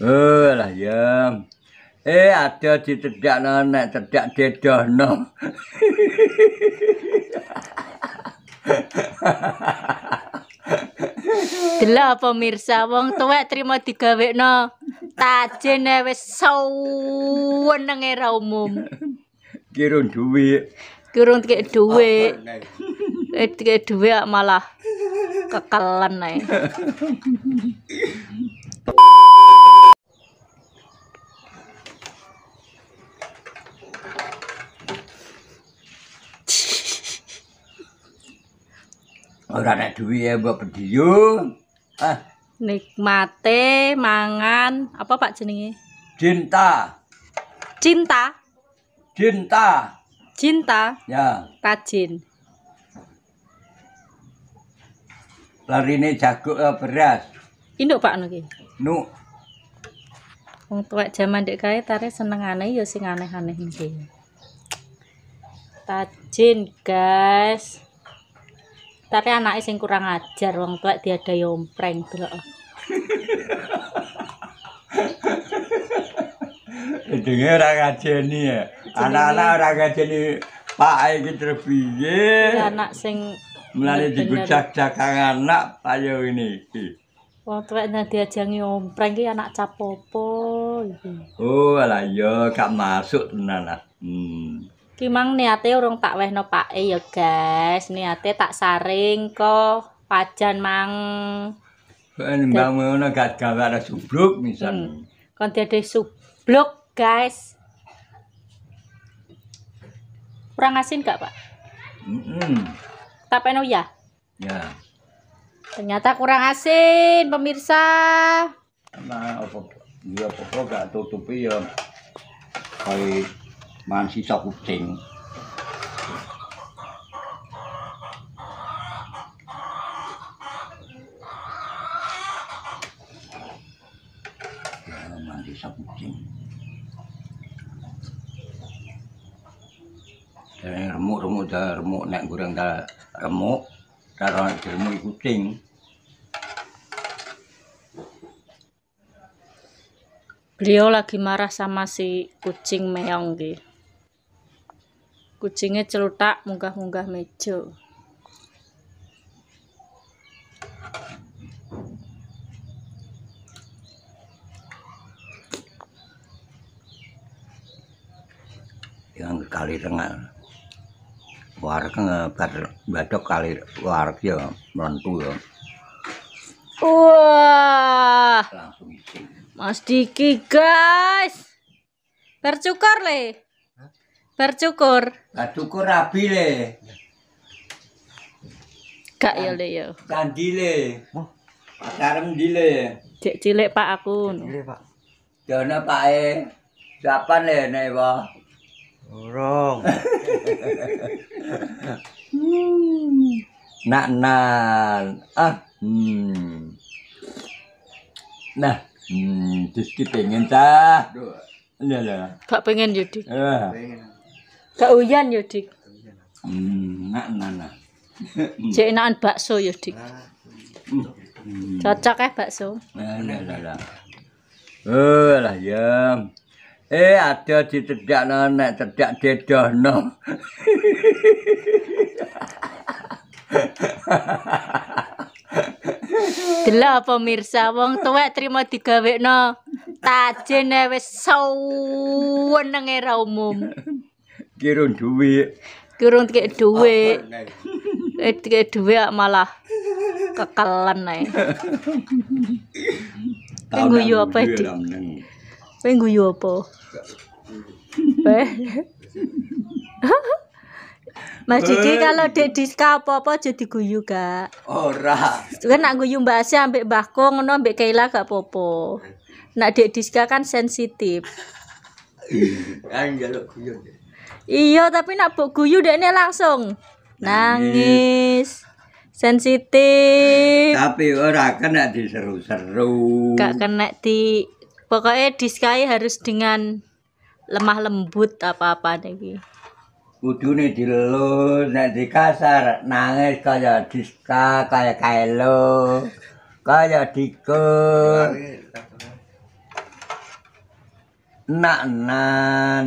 Eh lah ya. Eh ada di cedak no, nek cedak dedoh no. Gila pemirsa, wong tua terima digawe no. Tajen ewe sawan nengera umum. Kirun duwe. Kirun tike duwe. Eh tike malah kekelan nae. ada duit ya buat bediyo. Ah, nikmate mangan apa Pak jenenge? Cinta. Cinta. Cinta. Cinta. Ya. Tajin. Larine jago beras. Induk Pak nugi Nuk. Wong tua zaman dek kae seneng aneh ya sing aneh-aneh nih Tajin, guys. tapi anaknya sing kurang ajar wong tuwek dia ada yompreng delok Jenenge ora ngajeni ya. Anak-anak ora ngajeni Pak iki terpiye? anak sing mulane digucak-cak anak payo ini iki. Wong tuwek diajangi ompreng iki anak capopo iki. Oh, alah, yo gak masuk tenan ah. Ki mang niate urung tak wehno pake ya, guys. Niate tak saring kok pajan mang. Mbang ngono gak gawe ana subluk misal. Hmm. Kon dadi subluk, guys. Kurang asin gak, Pak? Heeh. Mm -mm. ya? Ya. Ternyata kurang asin, pemirsa. Nah, apa? Ya, apa gak tutupi ya. Baik mangan sisa kucing ya, mangan sisa kucing Jadi eh, remuk-remuk dah remuk naik goreng dah remuk kalau naik remuk kucing beliau lagi marah sama si kucing meong gitu kucingnya celutak munggah-munggah meja yang kali tengah warak ngebar badok kali warga ya melentu ya wah langsung Mas Diki guys bercukur leh Bar cukur. rabi le. Kak yo le yo. Candi le. Pak Karem di Cek cilik Pak aku. Cilik Pak. Dono Pak e. Dapan le nek wa. Urung. Nak nan. Ah. Hmm. Nah, hmm, Diski pengen tak? Duh. Lala. Kak pengen jadi. Ah. Eh. Pengen. Ka uyan yo, Dik. Enak nana. Cek bakso yo, Dik. Cocok eh bakso. Enak eh, lala. Eh lah ya. Eh ada di tedak nana, tedak dedoh no. Gila pemirsa, wong tua terima digawe no. Tajen ewe sawan nengera umum. kirun duit. kirun kayak duit. Eh kayak duit malah kekalan nih pengu apa itu? pengu guyu apa? Eh? Mas Didi eh. kalau dek diska apa-apa jadi guyu gak? Ora. Kan nak guyu Mbak Asya ambek Mbak no ngono ambek Kaila gak popo. Nak dek diska kan sensitif. Kan guyu iya tapi nak buk guyu ini langsung nangis, nangis. sensitif tapi ora kena diseru-seru gak kena di pokoknya diskai harus dengan lemah lembut apa-apa lagi kudune dilelus nek di kasar nangis kayak diska kayak kailo, kayak dikut nak nan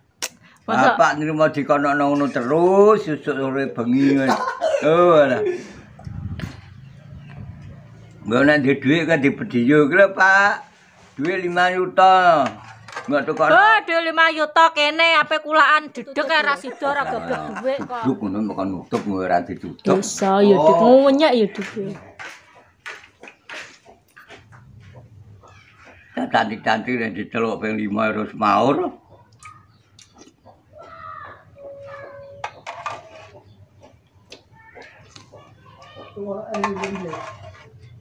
Masa... Bapak ini mau dikonok nongono terus, susuk sore bengi. Oh, ala. Gak nanti duit kan di pedio, kira pak. Duit lima juta. Gak tukar. oh, duit lima juta kene, apa kulaan dedek kayak rasidor, agak nah, berduit kok. Duduk, ini makan nutup, mau rati tutup. Bisa, oh. ya duduk, mau nyak ya duduk. Tadi-tadi yang diteluk pengen lima harus mau.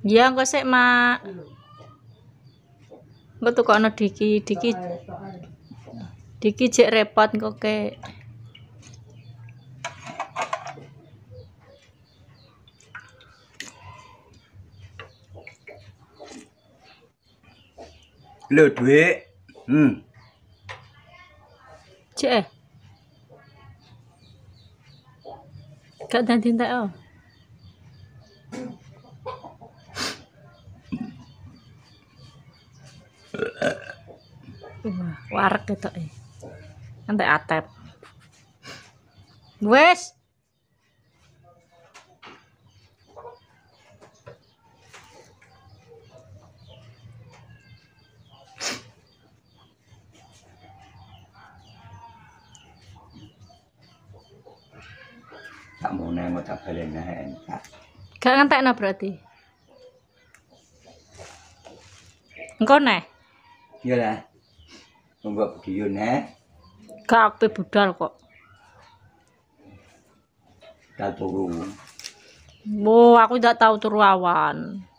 Ya engko sik, Mak. Engko tukokno Diki, Diki. Diki jek repot engko kek. Lho, dhuwit. Hmm. Cek. Kak dan tinta oh warak gitu eh nanti atep wes mau nengok tak beli nengok gak ngetek no berarti engkau ne iya lah ngomong video ne gak apa budal kok gak turu Bu, aku tidak tahu turu awan.